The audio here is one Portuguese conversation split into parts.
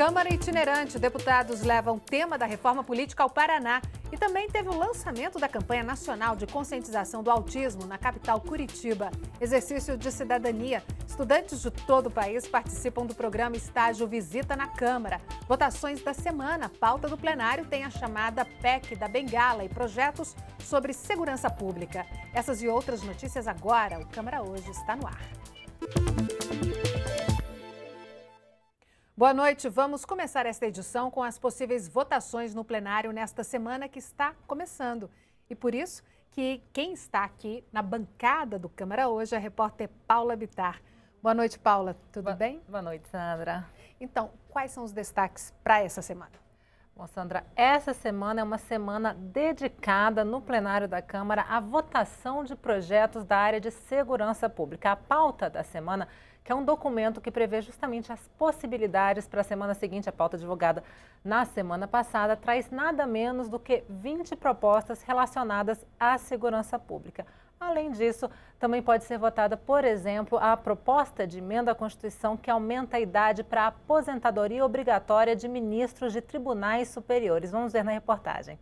Câmara Itinerante, deputados levam tema da reforma política ao Paraná e também teve o lançamento da campanha nacional de conscientização do autismo na capital Curitiba. Exercício de cidadania. Estudantes de todo o país participam do programa Estágio Visita na Câmara. Votações da semana. Pauta do plenário tem a chamada PEC da Bengala e projetos sobre segurança pública. Essas e outras notícias agora. O Câmara Hoje está no ar. Boa noite. Vamos começar esta edição com as possíveis votações no plenário nesta semana que está começando. E por isso que quem está aqui na bancada do Câmara hoje é a repórter Paula Bitar. Boa noite, Paula. Tudo Boa, bem? Boa noite, Sandra. Então, quais são os destaques para essa semana? Bom, Sandra, essa semana é uma semana dedicada no plenário da Câmara à votação de projetos da área de segurança pública. A pauta da semana é que é um documento que prevê justamente as possibilidades para a semana seguinte. A pauta divulgada na semana passada traz nada menos do que 20 propostas relacionadas à segurança pública. Além disso, também pode ser votada, por exemplo, a proposta de emenda à Constituição que aumenta a idade para a aposentadoria obrigatória de ministros de tribunais superiores. Vamos ver na reportagem.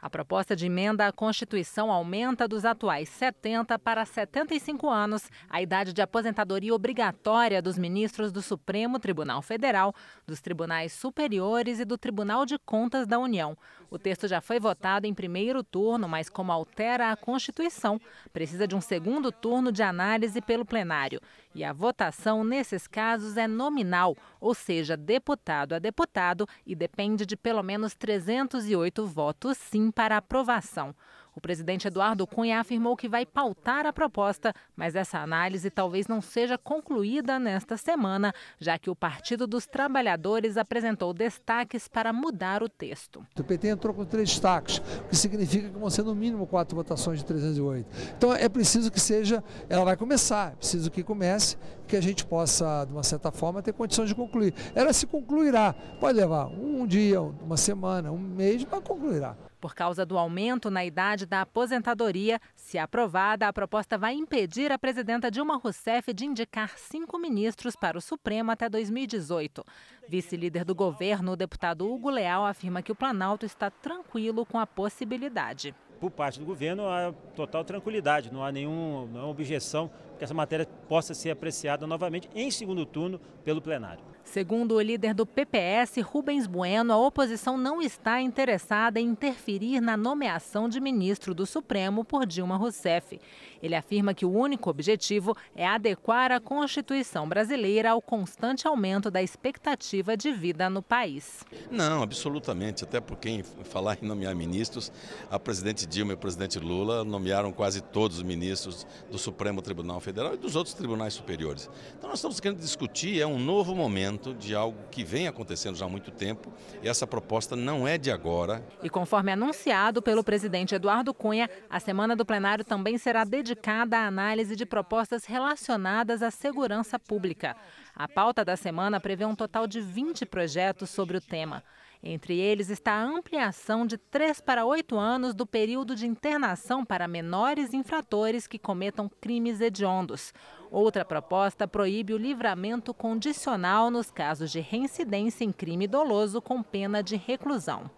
A proposta de emenda à Constituição aumenta dos atuais 70 para 75 anos a idade de aposentadoria obrigatória dos ministros do Supremo Tribunal Federal, dos tribunais superiores e do Tribunal de Contas da União. O texto já foi votado em primeiro turno, mas como altera a Constituição, precisa de um segundo turno de análise pelo plenário. E a votação nesses casos é nominal, ou seja, deputado a deputado, e depende de pelo menos 308 votos sim para aprovação. O presidente Eduardo Cunha afirmou que vai pautar a proposta, mas essa análise talvez não seja concluída nesta semana, já que o Partido dos Trabalhadores apresentou destaques para mudar o texto. O PT entrou com três destaques, o que significa que vão ser no mínimo quatro votações de 308. Então é preciso que seja, ela vai começar, é preciso que comece, que a gente possa, de uma certa forma, ter condições de concluir. Ela se concluirá, pode levar um dia, uma semana, um mês, mas concluirá. Por causa do aumento na idade da aposentadoria, se aprovada, a proposta vai impedir a presidenta Dilma Rousseff de indicar cinco ministros para o Supremo até 2018. Vice-líder do governo, o deputado Hugo Leal, afirma que o Planalto está tranquilo com a possibilidade. Por parte do governo, há total tranquilidade, não há nenhuma objeção que essa matéria possa ser apreciada novamente em segundo turno pelo plenário. Segundo o líder do PPS, Rubens Bueno, a oposição não está interessada em interferir na nomeação de ministro do Supremo por Dilma Rousseff. Ele afirma que o único objetivo é adequar a Constituição brasileira ao constante aumento da expectativa de vida no país. Não, absolutamente. Até porque, em falar em nomear ministros, a presidente Dilma e o presidente Lula nomearam quase todos os ministros do Supremo Tribunal Federal e dos outros tribunais superiores. Então, nós estamos querendo discutir, é um novo momento de algo que vem acontecendo já há muito tempo e essa proposta não é de agora. E conforme anunciado pelo presidente Eduardo Cunha, a semana do plenário também será dedicada à análise de propostas relacionadas à segurança pública. A pauta da semana prevê um total de 20 projetos sobre o tema. Entre eles está a ampliação de 3 para 8 anos do período de internação para menores infratores que cometam crimes hediondos. Outra proposta proíbe o livramento condicional nos casos de reincidência em crime doloso com pena de reclusão.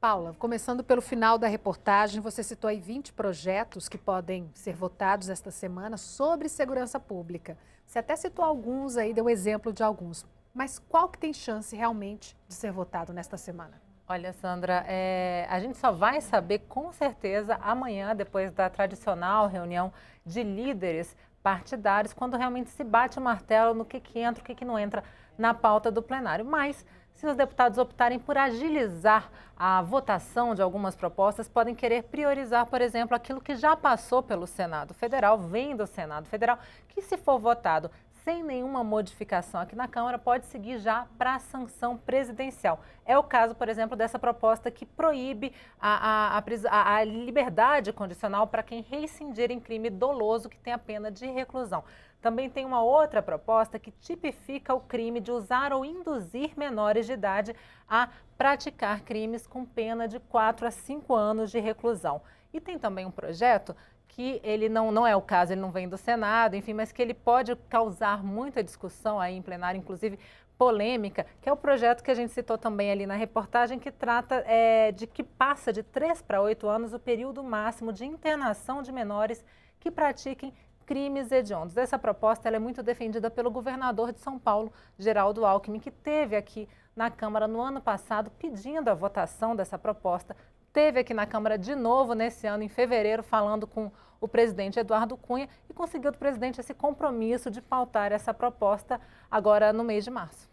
Paula, começando pelo final da reportagem, você citou aí 20 projetos que podem ser votados esta semana sobre segurança pública. Você até citou alguns aí, deu exemplo de alguns. Mas qual que tem chance realmente de ser votado nesta semana? Olha, Sandra, é, a gente só vai saber com certeza amanhã, depois da tradicional reunião de líderes partidários, quando realmente se bate o martelo no que, que entra, o que, que não entra na pauta do plenário. Mas, se os deputados optarem por agilizar a votação de algumas propostas, podem querer priorizar, por exemplo, aquilo que já passou pelo Senado Federal, vem do Senado Federal, que, se for votado sem nenhuma modificação aqui na Câmara, pode seguir já para a sanção presidencial. É o caso, por exemplo, dessa proposta que proíbe a, a, a, a liberdade condicional para quem rescindir em crime doloso que tem a pena de reclusão. Também tem uma outra proposta que tipifica o crime de usar ou induzir menores de idade a praticar crimes com pena de 4 a 5 anos de reclusão. E tem também um projeto que ele não, não é o caso, ele não vem do Senado, enfim, mas que ele pode causar muita discussão aí em plenário, inclusive polêmica, que é o projeto que a gente citou também ali na reportagem, que trata é, de que passa de 3 para 8 anos o período máximo de internação de menores que pratiquem crimes hediondos. Essa proposta é muito defendida pelo governador de São Paulo, Geraldo Alckmin, que teve aqui na Câmara no ano passado pedindo a votação dessa proposta teve aqui na Câmara de novo nesse ano, em fevereiro, falando com o presidente Eduardo Cunha e conseguiu do presidente esse compromisso de pautar essa proposta agora no mês de março.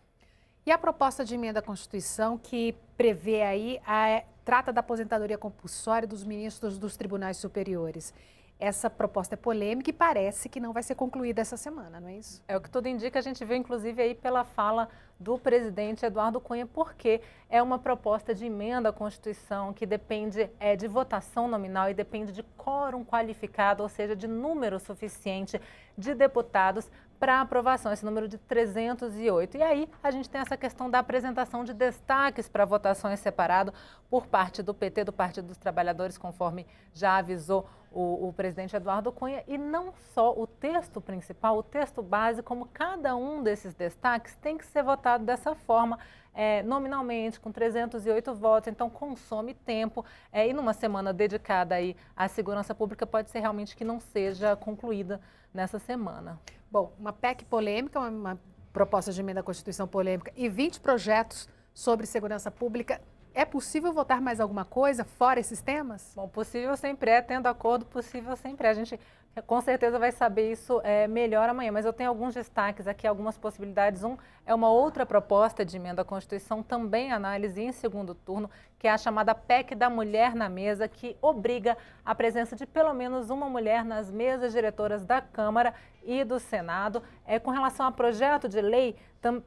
E a proposta de emenda à Constituição que prevê aí a trata da aposentadoria compulsória dos ministros dos tribunais superiores. Essa proposta é polêmica e parece que não vai ser concluída essa semana, não é isso? É o que tudo indica, a gente viu inclusive aí pela fala do presidente Eduardo Cunha, porque é uma proposta de emenda à Constituição que depende é, de votação nominal e depende de quórum qualificado, ou seja, de número suficiente de deputados para aprovação, esse número de 308. E aí a gente tem essa questão da apresentação de destaques para votações separado por parte do PT, do Partido dos Trabalhadores, conforme já avisou o, o, presidente Eduardo Cunha, e não só o texto principal, o texto base, como cada um desses destaques tem que ser votado dessa forma, é, nominalmente, com 308 votos, então consome tempo, é, e numa semana dedicada aí à segurança pública, pode ser realmente que não seja concluída nessa semana. Bom, uma PEC polêmica, uma, uma proposta de emenda à Constituição polêmica e 20 projetos sobre segurança pública é possível votar mais alguma coisa fora esses temas? Bom, possível sempre é, tendo acordo, possível sempre é. A gente com certeza vai saber isso é, melhor amanhã, mas eu tenho alguns destaques aqui, algumas possibilidades. Um é uma outra proposta de emenda à Constituição, também análise em segundo turno, que é a chamada PEC da Mulher na Mesa, que obriga a presença de pelo menos uma mulher nas mesas diretoras da Câmara e do Senado. É, com relação a projeto de lei,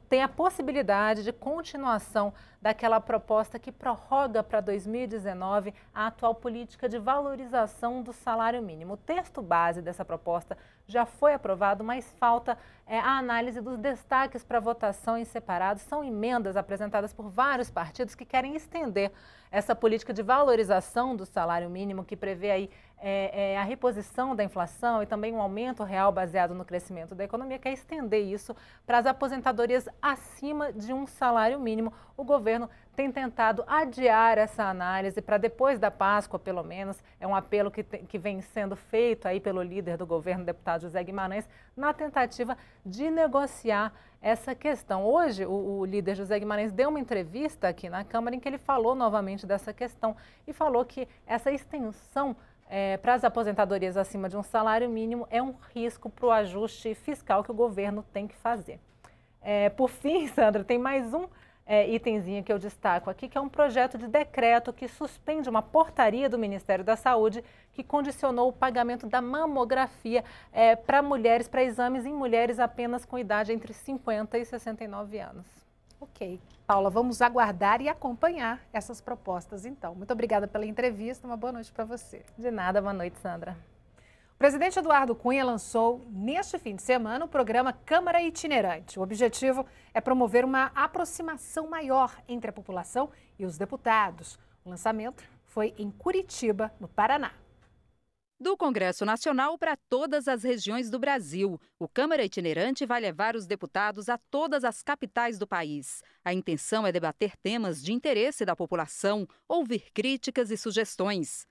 tem a possibilidade de continuação daquela proposta que prorroga para 2019 a atual política de valorização do salário mínimo. O texto base dessa proposta já foi aprovado, mas falta é, a análise dos destaques para votação votação em separado são emendas apresentadas por vários partidos que querem estender essa política de valorização do salário mínimo, que prevê aí é, é, a reposição da inflação e também um aumento real baseado no crescimento da economia, quer estender isso para as aposentadorias acima de um salário mínimo. O governo tem tentado adiar essa análise para depois da Páscoa, pelo menos. É um apelo que, tem, que vem sendo feito aí pelo líder do governo, deputado José Guimarães, na tentativa de negociar essa questão. Hoje, o, o, líder José Guimarães deu uma entrevista aqui na Câmara em que ele falou novamente dessa questão e falou que essa extensão é, para as aposentadorias acima de um salário mínimo é um risco para o ajuste fiscal que o governo tem que fazer. É, por fim, Sandra, tem mais um é, itemzinho que eu destaco aqui, que é um projeto de decreto que suspende uma portaria do Ministério da Saúde que condicionou o pagamento da mamografia é, para mulheres, para exames em mulheres apenas com idade entre 50 e 69 anos. Ok. Paula, vamos aguardar e acompanhar essas propostas, então. Muito obrigada pela entrevista, uma boa noite para você. De nada, boa noite, Sandra. O presidente Eduardo Cunha lançou neste fim de semana o programa Câmara Itinerante. O objetivo é promover uma aproximação maior entre a população e os deputados. O lançamento foi em Curitiba, no Paraná. Do Congresso Nacional para todas as regiões do Brasil, o Câmara Itinerante vai levar os deputados a todas as capitais do país. A intenção é debater temas de interesse da população, ouvir críticas e sugestões.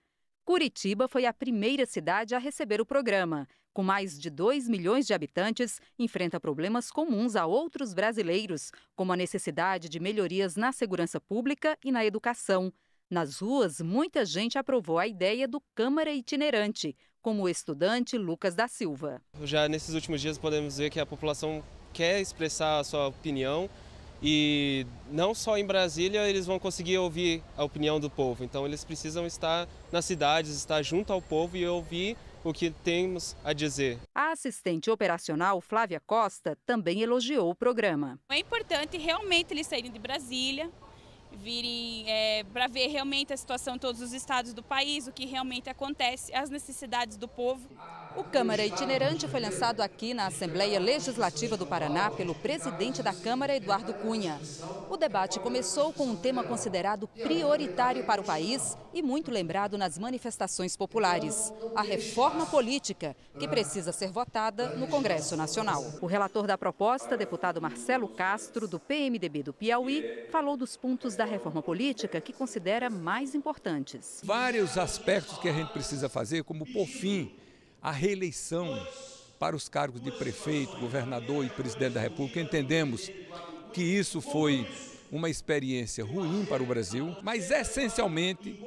Curitiba foi a primeira cidade a receber o programa. Com mais de 2 milhões de habitantes, enfrenta problemas comuns a outros brasileiros, como a necessidade de melhorias na segurança pública e na educação. Nas ruas, muita gente aprovou a ideia do Câmara Itinerante, como o estudante Lucas da Silva. Já nesses últimos dias podemos ver que a população quer expressar a sua opinião e não só em Brasília eles vão conseguir ouvir a opinião do povo. Então eles precisam estar nas cidades, estar junto ao povo e ouvir o que temos a dizer. A assistente operacional Flávia Costa também elogiou o programa. É importante realmente eles saírem de Brasília, virem é, para ver realmente a situação em todos os estados do país, o que realmente acontece, as necessidades do povo. O Câmara Itinerante foi lançado aqui na Assembleia Legislativa do Paraná pelo presidente da Câmara, Eduardo Cunha. O debate começou com um tema considerado prioritário para o país e muito lembrado nas manifestações populares: a reforma política, que precisa ser votada no Congresso Nacional. O relator da proposta, deputado Marcelo Castro, do PMDB do Piauí, falou dos pontos da reforma política que considera mais importantes. Vários aspectos que a gente precisa fazer, como por fim a reeleição para os cargos de prefeito, governador e presidente da República. Entendemos que isso foi uma experiência ruim para o Brasil, mas essencialmente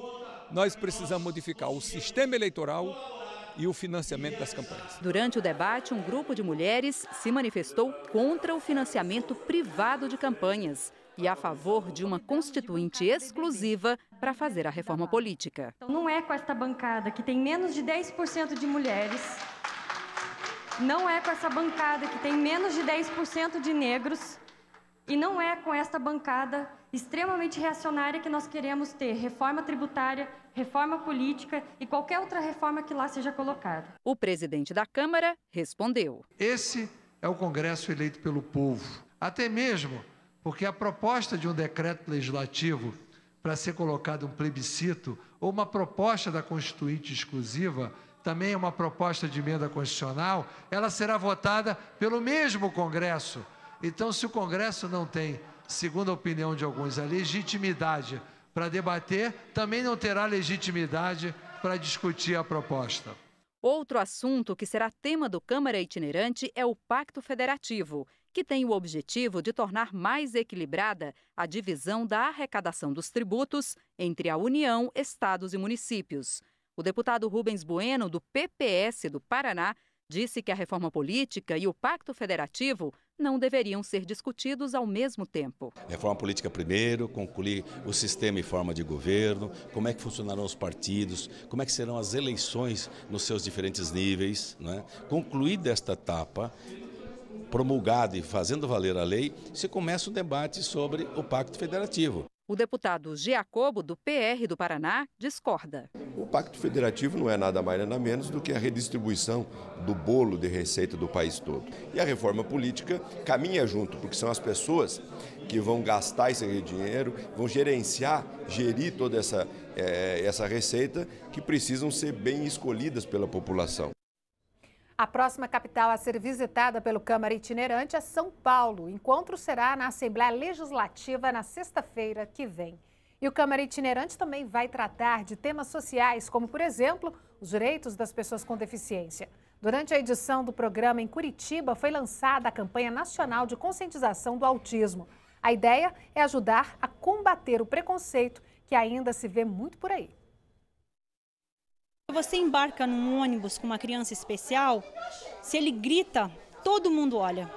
nós precisamos modificar o sistema eleitoral e o financiamento das campanhas. Durante o debate, um grupo de mulheres se manifestou contra o financiamento privado de campanhas e a favor de uma constituinte exclusiva para fazer a reforma política. Então, não é com esta bancada que tem menos de 10% de mulheres, não é com essa bancada que tem menos de 10% de negros e não é com esta bancada extremamente reacionária que nós queremos ter reforma tributária, reforma política e qualquer outra reforma que lá seja colocada. O presidente da Câmara respondeu: Esse é o Congresso eleito pelo povo. Até mesmo porque a proposta de um decreto legislativo para ser colocado um plebiscito ou uma proposta da Constituinte exclusiva, também é uma proposta de emenda constitucional, ela será votada pelo mesmo Congresso. Então, se o Congresso não tem, segundo a opinião de alguns, a legitimidade para debater, também não terá legitimidade para discutir a proposta. Outro assunto que será tema do Câmara Itinerante é o Pacto Federativo que tem o objetivo de tornar mais equilibrada a divisão da arrecadação dos tributos entre a União, estados e municípios. O deputado Rubens Bueno, do PPS do Paraná, disse que a reforma política e o Pacto Federativo não deveriam ser discutidos ao mesmo tempo. Reforma política primeiro, concluir o sistema e forma de governo, como é que funcionarão os partidos, como é que serão as eleições nos seus diferentes níveis. Né? Concluir desta etapa, promulgada e fazendo valer a lei, se começa o debate sobre o Pacto Federativo. O deputado Giacobo, do PR do Paraná, discorda. O Pacto Federativo não é nada mais nada menos do que a redistribuição do bolo de receita do país todo. E a reforma política caminha junto, porque são as pessoas que vão gastar esse dinheiro, vão gerenciar, gerir toda essa, é, essa receita, que precisam ser bem escolhidas pela população. A próxima capital a ser visitada pelo Câmara Itinerante é São Paulo. O encontro será na Assembleia Legislativa na sexta-feira que vem. E o Câmara Itinerante também vai tratar de temas sociais, como, por exemplo, os direitos das pessoas com deficiência. Durante a edição do programa em Curitiba, foi lançada a campanha nacional de conscientização do autismo. A ideia é ajudar a combater o preconceito que ainda se vê muito por aí. Você embarca num ônibus com uma criança especial, se ele grita, todo mundo olha.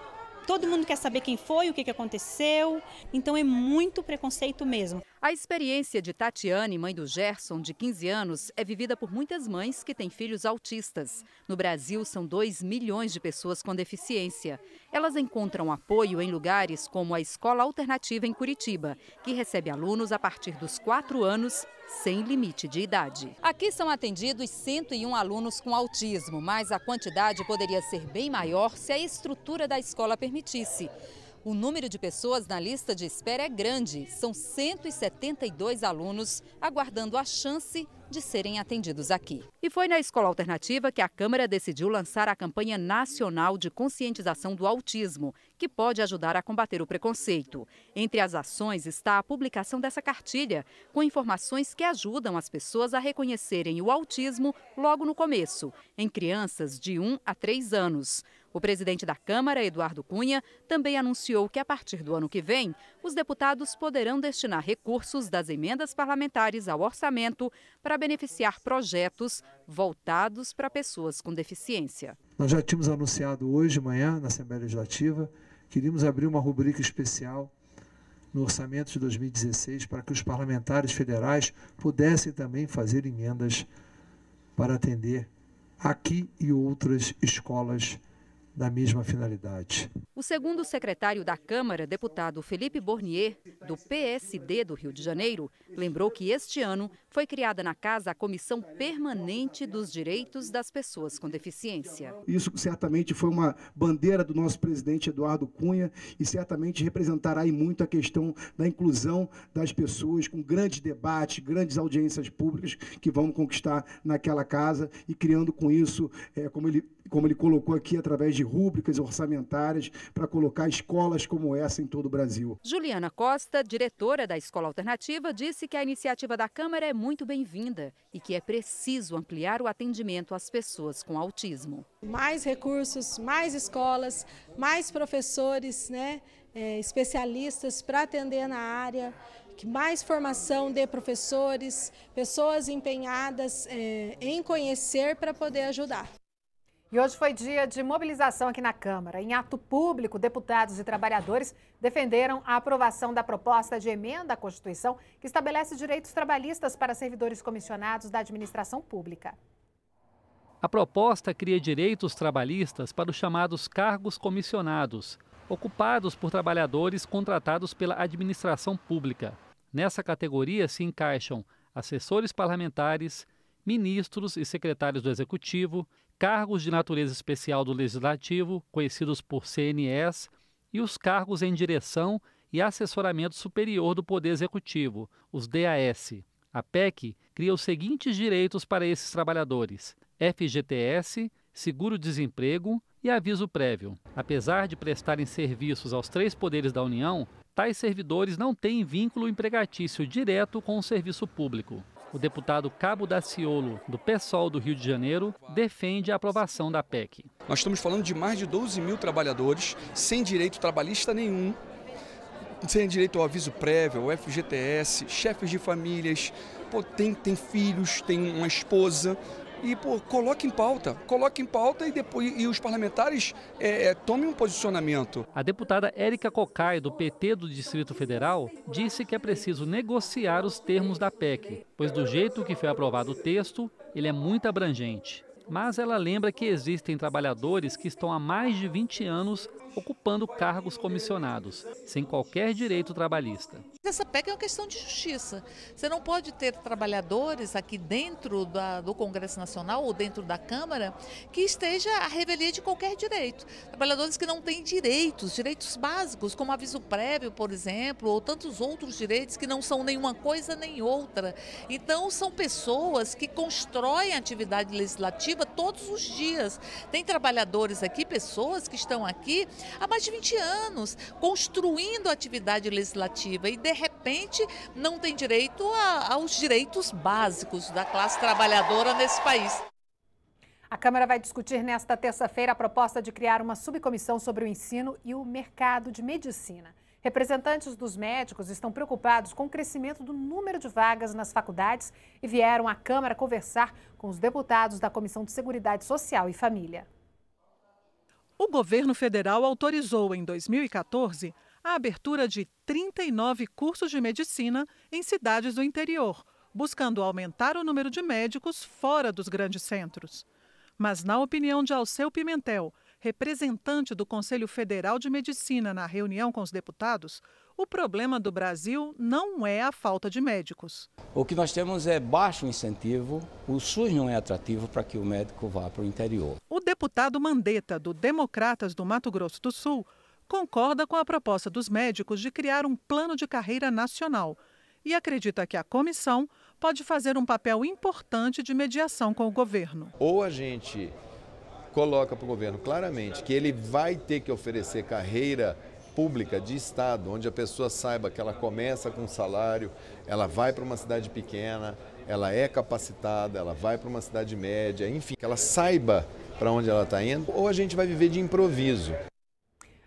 Todo mundo quer saber quem foi, o que aconteceu. Então é muito preconceito mesmo. A experiência de Tatiane, mãe do Gerson, de 15 anos, é vivida por muitas mães que têm filhos autistas. No Brasil, são 2 milhões de pessoas com deficiência. Elas encontram apoio em lugares como a Escola Alternativa em Curitiba, que recebe alunos a partir dos 4 anos sem limite de idade. Aqui são atendidos 101 alunos com autismo, mas a quantidade poderia ser bem maior se a estrutura da escola permitisse. O número de pessoas na lista de espera é grande. São 172 alunos aguardando a chance de serem atendidos aqui. E foi na escola alternativa que a Câmara decidiu lançar a campanha nacional de conscientização do autismo, que pode ajudar a combater o preconceito. Entre as ações está a publicação dessa cartilha, com informações que ajudam as pessoas a reconhecerem o autismo logo no começo, em crianças de 1 a 3 anos. O presidente da Câmara, Eduardo Cunha, também anunciou que a partir do ano que vem, os deputados poderão destinar recursos das emendas parlamentares ao orçamento para beneficiar projetos voltados para pessoas com deficiência. Nós já tínhamos anunciado hoje de manhã na Assembleia Legislativa, queríamos abrir uma rubrica especial no orçamento de 2016 para que os parlamentares federais pudessem também fazer emendas para atender aqui e outras escolas da mesma finalidade. O segundo secretário da Câmara, deputado Felipe Bornier, do PSD do Rio de Janeiro, lembrou que este ano foi criada na casa a Comissão Permanente dos Direitos das Pessoas com Deficiência. Isso certamente foi uma bandeira do nosso presidente Eduardo Cunha e certamente representará aí muito a questão da inclusão das pessoas com grandes debates, grandes audiências públicas que vamos conquistar naquela casa e criando com isso, é, como, ele, como ele colocou aqui, através de rúbricas orçamentárias para colocar escolas como essa em todo o Brasil. Juliana Costa, diretora da Escola Alternativa, disse que a iniciativa da Câmara é muito bem-vinda e que é preciso ampliar o atendimento às pessoas com autismo. Mais recursos, mais escolas, mais professores, né, é, especialistas para atender na área que mais formação de professores, pessoas empenhadas é, em conhecer para poder ajudar. E hoje foi dia de mobilização aqui na Câmara. Em ato público, deputados e trabalhadores defenderam a aprovação da proposta de emenda à Constituição que estabelece direitos trabalhistas para servidores comissionados da administração pública. A proposta cria direitos trabalhistas para os chamados cargos comissionados, ocupados por trabalhadores contratados pela administração pública. Nessa categoria se encaixam assessores parlamentares, ministros e secretários do Executivo, cargos de natureza especial do Legislativo, conhecidos por CNEs, e os cargos em direção e assessoramento superior do Poder Executivo, os DAS. A PEC cria os seguintes direitos para esses trabalhadores: FGTS, seguro-desemprego e aviso prévio. Apesar de prestarem serviços aos três poderes da União, tais servidores não têm vínculo empregatício direto com o serviço público o deputado Cabo Daciolo, do PSOL do Rio de Janeiro, defende a aprovação da PEC. Nós estamos falando de mais de 12 mil trabalhadores sem direito trabalhista nenhum, sem direito ao aviso prévio, ao FGTS, chefes de famílias, pô, tem, tem filhos, tem uma esposa, e pô, coloque em pauta, coloque em pauta e depois e os parlamentares é, é, tomem um posicionamento. A deputada Érica Cocai, do PT do Distrito Federal, disse que é preciso negociar os termos da PEC, pois do jeito que foi aprovado o texto, ele é muito abrangente mas ela lembra que existem trabalhadores que estão há mais de 20 anos ocupando cargos comissionados, sem qualquer direito trabalhista. Essa PEC é uma questão de justiça. Você não pode ter trabalhadores aqui dentro da, do Congresso Nacional ou dentro da Câmara que esteja à revelia de qualquer direito. Trabalhadores que não têm direitos, direitos básicos, como aviso prévio, por exemplo, ou tantos outros direitos que não são nenhuma coisa nem outra. Então, são pessoas que constroem atividade legislativa ativa todos os dias. Tem trabalhadores aqui, pessoas que estão aqui há mais de 20 anos, construindo atividade legislativa e, de repente, não tem direito a, aos direitos básicos da classe trabalhadora nesse país. A Câmara vai discutir nesta terça-feira a proposta de criar uma subcomissão sobre o ensino e o mercado de medicina. Representantes dos médicos estão preocupados com o crescimento do número de vagas nas faculdades e vieram à Câmara conversar com os deputados da Comissão de Seguridade Social e Família. O governo federal autorizou em 2014 a abertura de 39 cursos de medicina em cidades do interior, buscando aumentar o número de médicos fora dos grandes centros. Mas, na opinião de Alceu Pimentel, representante do Conselho Federal de Medicina na reunião com os deputados, o problema do Brasil não é a falta de médicos. O que nós temos é baixo incentivo, o SUS não é atrativo para que o médico vá para o interior. O deputado Mandetta, do Democratas do Mato Grosso do Sul, concorda com a proposta dos médicos de criar um plano de carreira nacional e acredita que a comissão pode fazer um papel importante de mediação com o governo. Ou a gente coloca para o governo claramente que ele vai ter que oferecer carreira pública de Estado, onde a pessoa saiba que ela começa com salário, ela vai para uma cidade pequena, ela é capacitada, ela vai para uma cidade média, enfim, que ela saiba para onde ela está indo, ou a gente vai viver de improviso.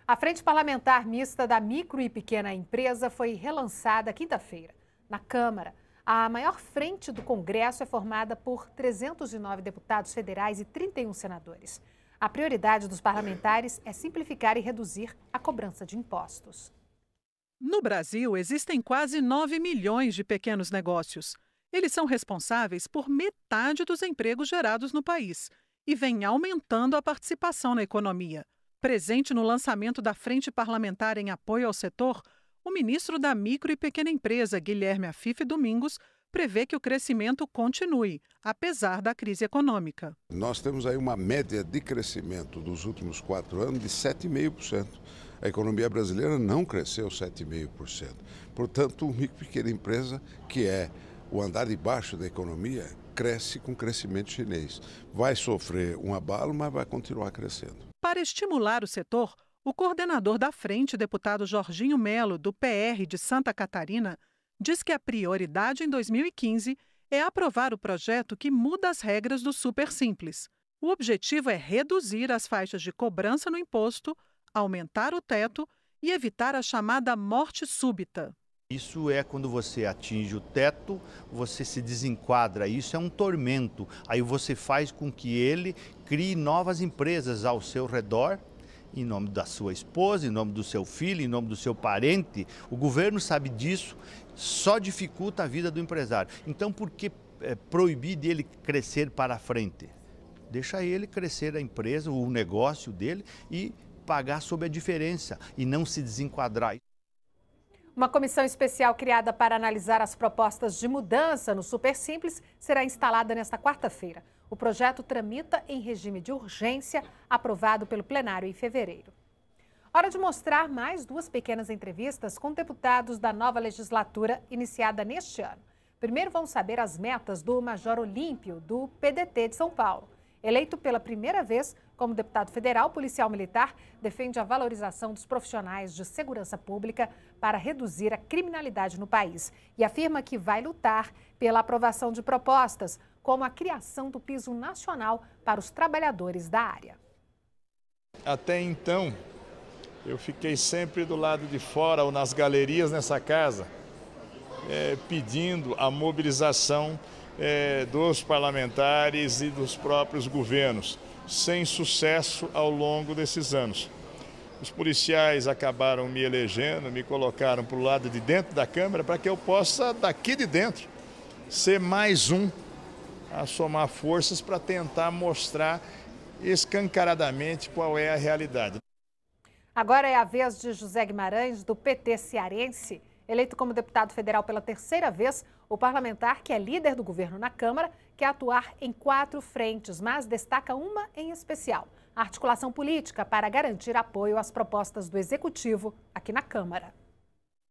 A Frente Parlamentar Mista da Micro e Pequena Empresa foi relançada quinta-feira na Câmara a maior frente do Congresso é formada por 309 deputados federais e 31 senadores. A prioridade dos parlamentares é simplificar e reduzir a cobrança de impostos. No Brasil, existem quase 9 milhões de pequenos negócios. Eles são responsáveis por metade dos empregos gerados no país e vem aumentando a participação na economia. Presente no lançamento da Frente Parlamentar em Apoio ao Setor, o ministro da Micro e Pequena Empresa, Guilherme Afife Domingos, prevê que o crescimento continue, apesar da crise econômica. Nós temos aí uma média de crescimento dos últimos quatro anos de 7,5%. A economia brasileira não cresceu 7,5%. Portanto, o micro e pequena empresa, que é o andar de baixo da economia, cresce com o crescimento chinês. Vai sofrer um abalo, mas vai continuar crescendo. Para estimular o setor, o coordenador da frente, deputado Jorginho Melo, do PR de Santa Catarina, diz que a prioridade em 2015 é aprovar o projeto que muda as regras do Super Simples. O objetivo é reduzir as faixas de cobrança no imposto, aumentar o teto e evitar a chamada morte súbita. Isso é quando você atinge o teto, você se desenquadra, isso é um tormento. Aí você faz com que ele crie novas empresas ao seu redor em nome da sua esposa, em nome do seu filho, em nome do seu parente. O governo sabe disso, só dificulta a vida do empresário. Então, por que eh, proibir dele crescer para frente? Deixa ele crescer a empresa, o negócio dele e pagar sobre a diferença e não se desenquadrar. Uma comissão especial criada para analisar as propostas de mudança no Super Simples será instalada nesta quarta-feira. O projeto tramita em regime de urgência, aprovado pelo plenário em fevereiro. Hora de mostrar mais duas pequenas entrevistas com deputados da nova legislatura iniciada neste ano. Primeiro vamos saber as metas do Major Olímpio, do PDT de São Paulo. Eleito pela primeira vez como deputado federal, policial militar, defende a valorização dos profissionais de segurança pública para reduzir a criminalidade no país e afirma que vai lutar pela aprovação de propostas como a criação do piso nacional para os trabalhadores da área. Até então, eu fiquei sempre do lado de fora ou nas galerias nessa casa, é, pedindo a mobilização é, dos parlamentares e dos próprios governos, sem sucesso ao longo desses anos. Os policiais acabaram me elegendo, me colocaram para o lado de dentro da Câmara para que eu possa, daqui de dentro, ser mais um a somar forças para tentar mostrar escancaradamente qual é a realidade. Agora é a vez de José Guimarães, do PT cearense. Eleito como deputado federal pela terceira vez, o parlamentar, que é líder do governo na Câmara, quer atuar em quatro frentes, mas destaca uma em especial: a articulação política para garantir apoio às propostas do executivo aqui na Câmara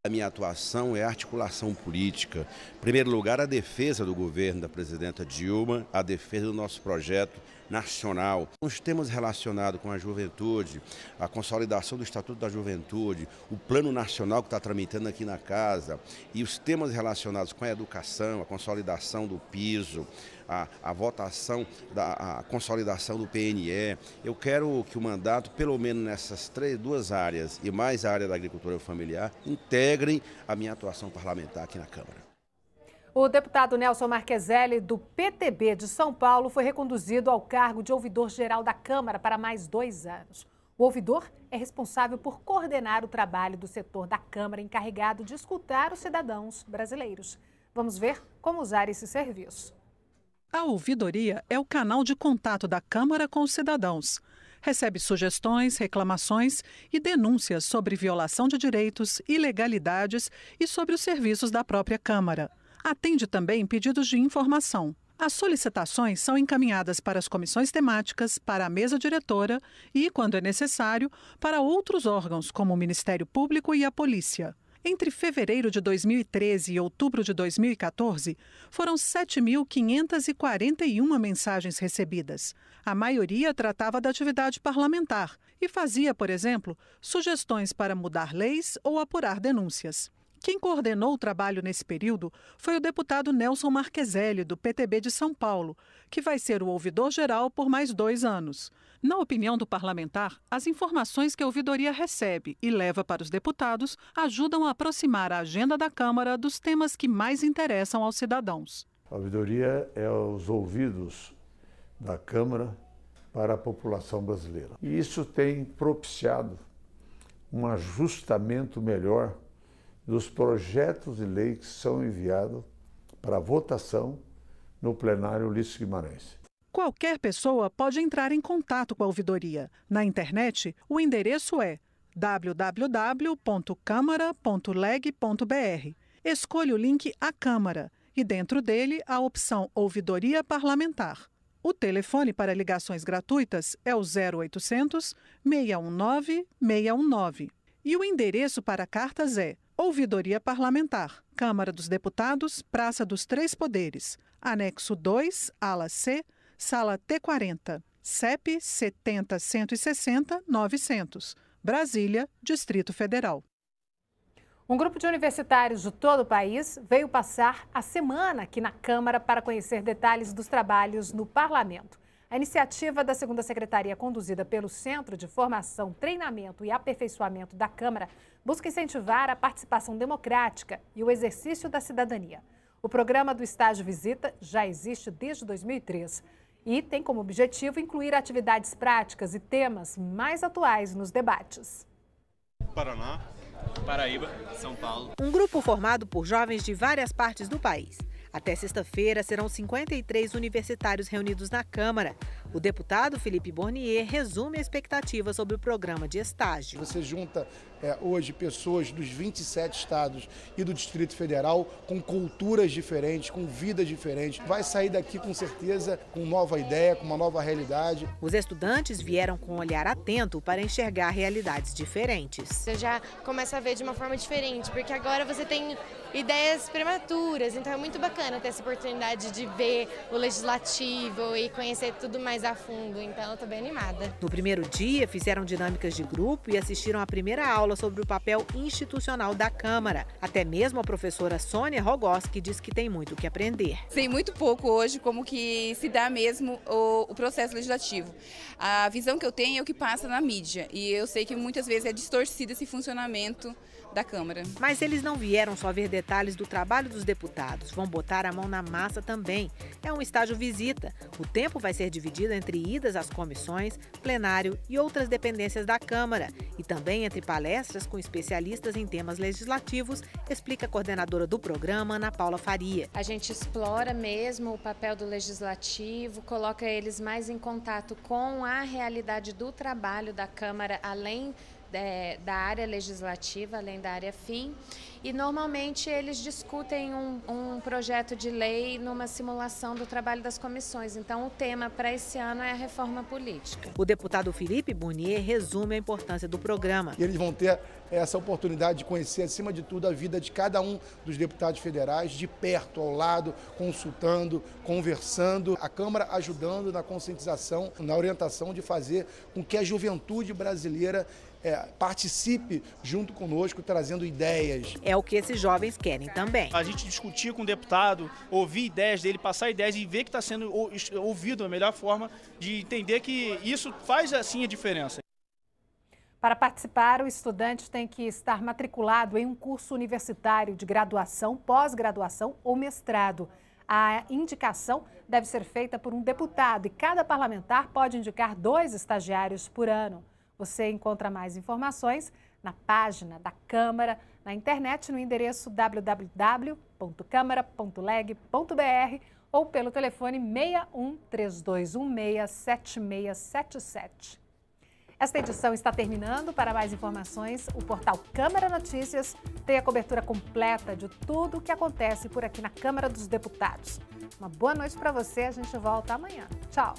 minha atuação é a articulação política. Em primeiro lugar, a defesa do governo da presidenta Dilma, a defesa do nosso projeto nacional. Os temas relacionados com a juventude, a consolidação do Estatuto da Juventude, o Plano Nacional que está tramitando aqui na casa e os temas relacionados com a educação, a consolidação do piso, a, a votação, da, a consolidação do PNE. Eu quero que o mandato, pelo menos nessas três, duas áreas e mais a área da agricultura familiar, integrem a minha atuação parlamentar aqui na Câmara. O deputado Nelson Marqueselli do PTB de São Paulo, foi reconduzido ao cargo de ouvidor-geral da Câmara para mais dois anos. O ouvidor é responsável por coordenar o trabalho do setor da Câmara encarregado de escutar os cidadãos brasileiros. Vamos ver como usar esse serviço. A ouvidoria é o canal de contato da Câmara com os cidadãos. Recebe sugestões, reclamações e denúncias sobre violação de direitos, ilegalidades e sobre os serviços da própria Câmara. Atende também pedidos de informação. As solicitações são encaminhadas para as comissões temáticas, para a mesa diretora e, quando é necessário, para outros órgãos, como o Ministério Público e a Polícia. Entre fevereiro de 2013 e outubro de 2014, foram 7.541 mensagens recebidas. A maioria tratava da atividade parlamentar e fazia, por exemplo, sugestões para mudar leis ou apurar denúncias. Quem coordenou o trabalho nesse período foi o deputado Nelson Marqueselli, do PTB de São Paulo, que vai ser o ouvidor-geral por mais dois anos. Na opinião do parlamentar, as informações que a ouvidoria recebe e leva para os deputados ajudam a aproximar a agenda da Câmara dos temas que mais interessam aos cidadãos. A ouvidoria é os ouvidos da Câmara para a população brasileira. E isso tem propiciado um ajustamento melhor dos projetos de lei que são enviados para votação no plenário Ulisses Guimarães. Qualquer pessoa pode entrar em contato com a ouvidoria. Na internet, o endereço é www.câmara.leg.br. Escolha o link A Câmara e, dentro dele, a opção Ouvidoria Parlamentar. O telefone para ligações gratuitas é o 0800 619 619 e o endereço para cartas é Ouvidoria Parlamentar, Câmara dos Deputados, Praça dos Três Poderes, Anexo 2, Ala C, Sala T40, CEP 900, Brasília, Distrito Federal. Um grupo de universitários de todo o país veio passar a semana aqui na Câmara para conhecer detalhes dos trabalhos no parlamento. A iniciativa da segunda secretaria, conduzida pelo Centro de Formação, Treinamento e Aperfeiçoamento da Câmara, busca incentivar a participação democrática e o exercício da cidadania. O programa do estágio visita já existe desde 2003 e tem como objetivo incluir atividades práticas e temas mais atuais nos debates. Paraná, Paraíba, São Paulo. Um grupo formado por jovens de várias partes do país até sexta-feira serão 53 universitários reunidos na Câmara o deputado Felipe Bornier resume a expectativa sobre o programa de estágio. Você junta é, hoje pessoas dos 27 estados e do Distrito Federal com culturas diferentes, com vidas diferentes. Vai sair daqui com certeza com nova ideia, com uma nova realidade. Os estudantes vieram com um olhar atento para enxergar realidades diferentes. Você já começa a ver de uma forma diferente, porque agora você tem ideias prematuras, então é muito bacana ter essa oportunidade de ver o legislativo e conhecer tudo mais mais a fundo, então eu tô bem animada. No primeiro dia, fizeram dinâmicas de grupo e assistiram a primeira aula sobre o papel institucional da Câmara. Até mesmo a professora Sônia Rogoski diz que tem muito o que aprender. Sei muito pouco hoje como que se dá mesmo o, o processo legislativo. A visão que eu tenho é o que passa na mídia e eu sei que muitas vezes é distorcido esse funcionamento da Câmara. Mas eles não vieram só ver detalhes do trabalho dos deputados, vão botar a mão na massa também. É um estágio visita. O tempo vai ser dividido entre idas às comissões, plenário e outras dependências da Câmara, e também entre palestras com especialistas em temas legislativos, explica a coordenadora do programa, Ana Paula Faria. A gente explora mesmo o papel do legislativo, coloca eles mais em contato com a realidade do trabalho da Câmara, além é, da área legislativa, além da área FIM, e normalmente eles discutem um, um, projeto de lei numa simulação do trabalho das comissões. Então, o tema para esse ano é a reforma política. O deputado Felipe Bonier resume a importância do programa. Eles vão ter essa oportunidade de conhecer, acima de tudo, a vida de cada um dos deputados federais, de perto, ao lado, consultando, conversando, a Câmara ajudando na conscientização, na orientação de fazer com que a juventude brasileira é, participe junto conosco, trazendo ideias. É o que esses jovens querem também. A gente discutir com o deputado, ouvir ideias dele, passar ideias e ver que está sendo ouvido a melhor forma de entender que isso faz assim a diferença. Para participar, o estudante tem que estar matriculado em um curso universitário de graduação, pós-graduação ou mestrado. A indicação deve ser feita por um deputado e cada parlamentar pode indicar dois estagiários por ano. Você encontra mais informações na página da Câmara, na internet, no endereço www.câmara.leg.br ou pelo telefone 61 3216 7677. Esta edição está terminando. Para mais informações, o portal Câmara Notícias tem a cobertura completa de tudo o que acontece por aqui na Câmara dos Deputados. Uma boa noite para você. A gente volta amanhã. Tchau.